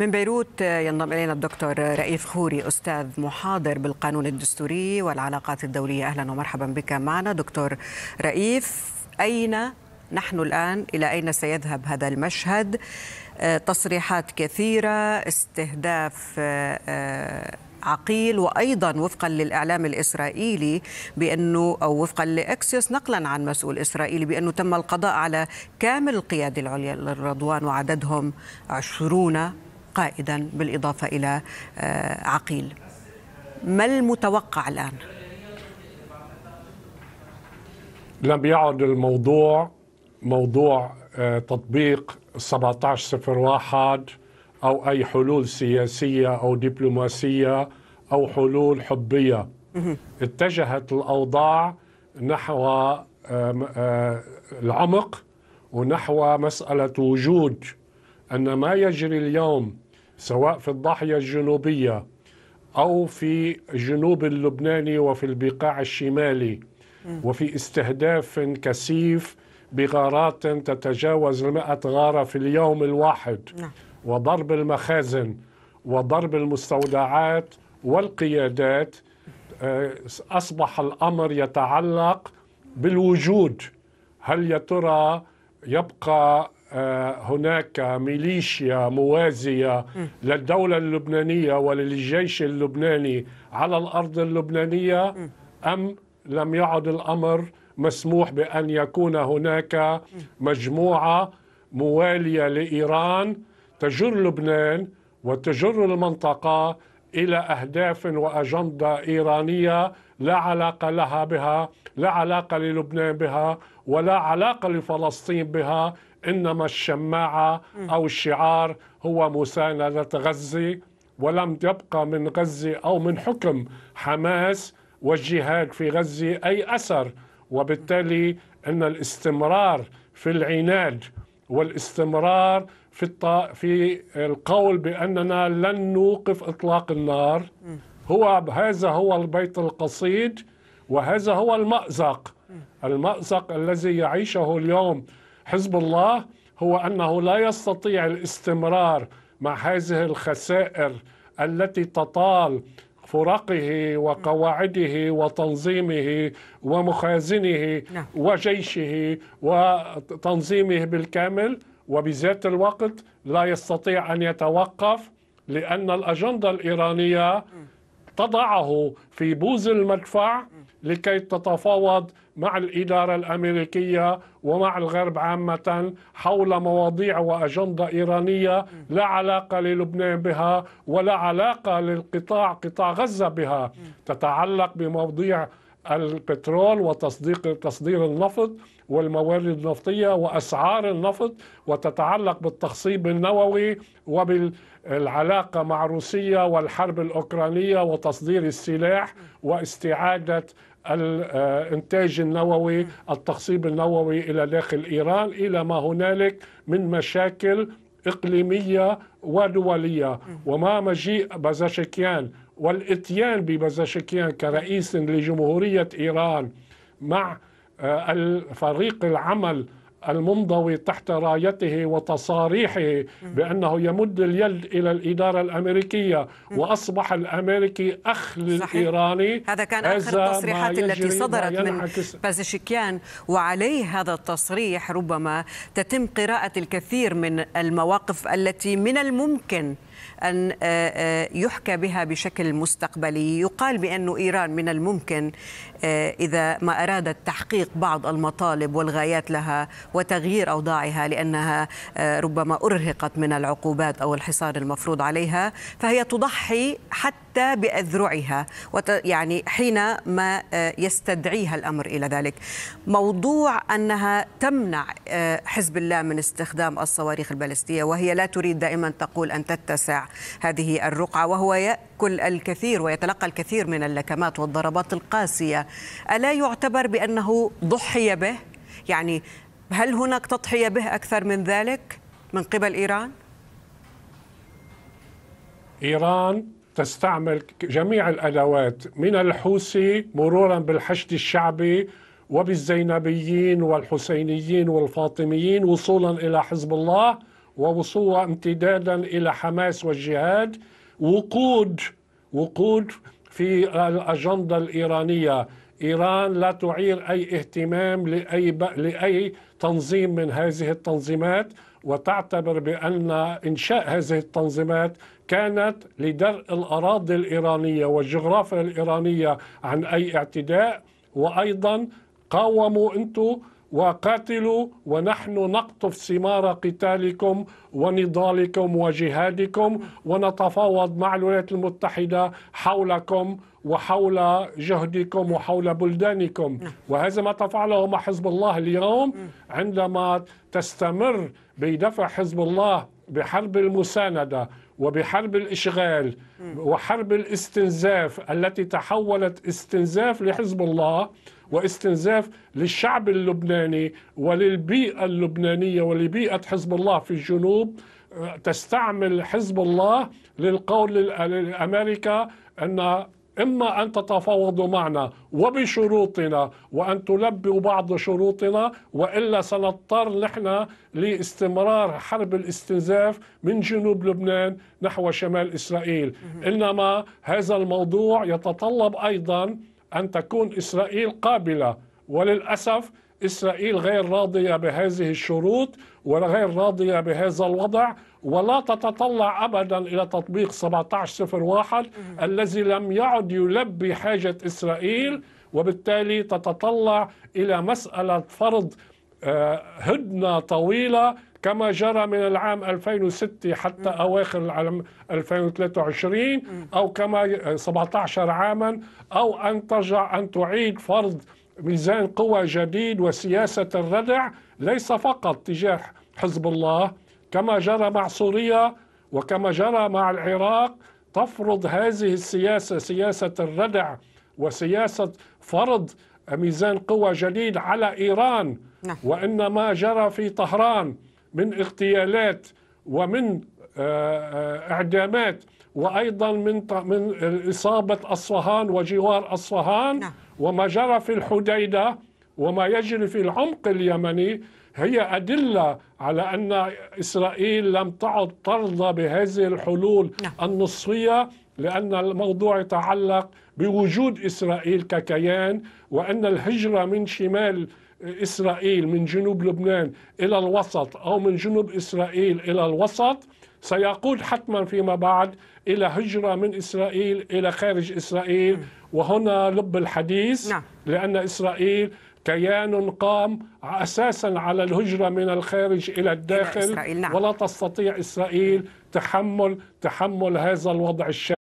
من بيروت ينضم الينا الدكتور رئيف خوري استاذ محاضر بالقانون الدستوري والعلاقات الدوليه اهلا ومرحبا بك معنا دكتور رئيف اين نحن الان الى اين سيذهب هذا المشهد آه، تصريحات كثيره استهداف آه، آه، عقيل وايضا وفقا للاعلام الاسرائيلي بانه او وفقا لاكسيوس نقلا عن مسؤول اسرائيلي بانه تم القضاء على كامل القياده العليا للرضوان وعددهم 20 قائدا بالإضافة إلى آه، عقيل ما المتوقع الآن؟ لم يعد الموضوع موضوع آه، تطبيق 1701 أو أي حلول سياسية أو دبلوماسية أو حلول حبية اتجهت الأوضاع نحو آه، العمق ونحو مسألة وجود أن ما يجري اليوم سواء في الضاحية الجنوبية أو في جنوب اللبناني وفي البقاع الشمالي وفي استهداف كثيف بغارات تتجاوز المئة غارة في اليوم الواحد نعم. وضرب المخازن وضرب المستودعات والقيادات آه، أصبح الأمر يتعلق بالوجود هل يا ترى يبقى آه، هناك ميليشيا موازية للدولة اللبنانية وللجيش اللبناني على الأرض اللبنانية أم لم يعد الأمر مسموح بأن يكون هناك مجموعة موالية لإيران تجر لبنان وتجر المنطقة إلى أهداف وأجندة إيرانية لا علاقة لها بها لا علاقة للبنان بها ولا علاقة لفلسطين بها إنما الشماعة أو الشعار هو مساندة غزة ولم يبقى من غزة أو من حكم حماس والجهاد في غزة أي أثر وبالتالي أن الاستمرار في العناد والاستمرار في الط... في القول باننا لن نوقف اطلاق النار هو هذا هو البيت القصيد وهذا هو المأزق المأزق الذي يعيشه اليوم حزب الله هو انه لا يستطيع الاستمرار مع هذه الخسائر التي تطال فرقه وقواعده وتنظيمه ومخازنه نعم. وجيشه وتنظيمه بالكامل وبذات الوقت لا يستطيع ان يتوقف لان الاجنده الايرانيه تضعه في بوز المدفع لكي تتفاوض مع الإدارة الأمريكية ومع الغرب عامة حول مواضيع وأجندة إيرانية لا علاقة للبنان بها ولا علاقة للقطاع قطاع غزة بها تتعلق بمواضيع البترول وتصديق تصدير النفط والموارد النفطية وأسعار النفط وتتعلق بالتخصيب النووي وبالعلاقة مع روسيا والحرب الأوكرانية وتصدير السلاح واستعادة الانتاج آه، النووي التخصيب النووي إلى داخل إيران إلى ما هنالك من مشاكل إقليمية ودولية وما مجيء بازاشكيان والاتيان بمزاشكيان كرئيس لجمهورية إيران مع آه، الفريق العمل المنضوي تحت رايته وتصاريحه بأنه يمد اليد إلى الإدارة الأمريكية وأصبح الأمريكي أخ للإيراني هذا كان آخر التصريحات التي صدرت من بازشكيان وعليه هذا التصريح ربما تتم قراءة الكثير من المواقف التي من الممكن أن آه، آه، يحكى بها بشكل مستقبلي يقال بأن إيران من الممكن آه، إذا ما أرادت تحقيق بعض المطالب والغايات لها وتغيير أوضاعها لأنها ربما أرهقت من العقوبات أو الحصار المفروض عليها فهي تضحي حتى حتى بأذرعها يعني حين ما آه، يستدعيها الأمر إلى ذلك موضوع أنها تمنع آه، حزب الله من استخدام الصواريخ البالستية وهي لا تريد دائما تقول أن تتسع هذه الرقعة وهو يأكل الكثير ويتلقى الكثير من اللكمات والضربات القاسية ألا يعتبر بأنه ضحي به؟ يعني هل هناك تضحية به أكثر من ذلك من قبل إيران؟ إيران تستعمل جميع الادوات من الحوثي مرورا بالحشد الشعبي وبالزينبيين والحسينيين والفاطميين وصولا الى حزب الله ووصولا امتدادا الى حماس والجهاد وقود وقود في الاجنده الايرانيه ايران لا تعير اي اهتمام لاي لاي تنظيم من هذه التنظيمات وتعتبر بأن إنشاء هذه التنظيمات كانت لدرء الأراضي الإيرانية والجغرافيا الإيرانية عن أي اعتداء وأيضا قاوموا أنتم وقاتلوا ونحن نقطف ثمار قتالكم ونضالكم وجهادكم ونتفاوض مع الولايات المتحدة حولكم وحول جهدكم وحول بلدانكم نعم. وهذا ما تفعله مع حزب الله اليوم عندما تستمر بدفع حزب الله بحرب المساندة وبحرب الإشغال وحرب الاستنزاف التي تحولت استنزاف لحزب الله واستنزاف للشعب اللبناني وللبيئة اللبنانية ولبيئة حزب الله في الجنوب آه، تستعمل حزب الله للقول لأمريكا أن إما أن تتفاوضوا معنا وبشروطنا وأن تلبوا بعض شروطنا وإلا سنضطر نحن لاستمرار حرب الاستنزاف من جنوب لبنان نحو شمال إسرائيل إنما هذا الموضوع يتطلب أيضا أن تكون إسرائيل قابلة وللأسف إسرائيل غير راضية بهذه الشروط وغير راضية بهذا الوضع ولا تتطلع أبدا إلى تطبيق 1701 الذي لم يعد يلبي حاجة إسرائيل وبالتالي تتطلع إلى مسألة فرض آه، هدنة طويلة كما جرى من العام 2006 حتى أواخر العام 2023 أو كما 17 عاما أو أن ترجع أن تعيد فرض ميزان قوى جديد وسياسة الردع ليس فقط تجاه حزب الله كما جرى مع سوريا وكما جرى مع العراق تفرض هذه السياسة سياسة الردع وسياسة فرض ميزان قوى جديد على إيران نعم. وإن ما جرى في طهران من اغتيالات ومن آه، آه، اعدامات وايضا من من اصابه اصفهان وجوار اصفهان نعم. وما جرى في الحديدة وما يجري في العمق اليمني هي أدلة على أن إسرائيل لم تعد ترضى بهذه الحلول نعم. النصفية لأن الموضوع يتعلق بوجود إسرائيل ككيان وأن الهجرة من شمال إسرائيل من جنوب لبنان إلى الوسط أو من جنوب إسرائيل إلى الوسط سيقود حتما فيما بعد إلى هجرة من إسرائيل إلى خارج إسرائيل وهنا لب الحديث نعم. لأن إسرائيل كيان قام اساسا على الهجره من الخارج الى الداخل إسرائيل. نعم. ولا تستطيع اسرائيل تحمل تحمل هذا الوضع الشائع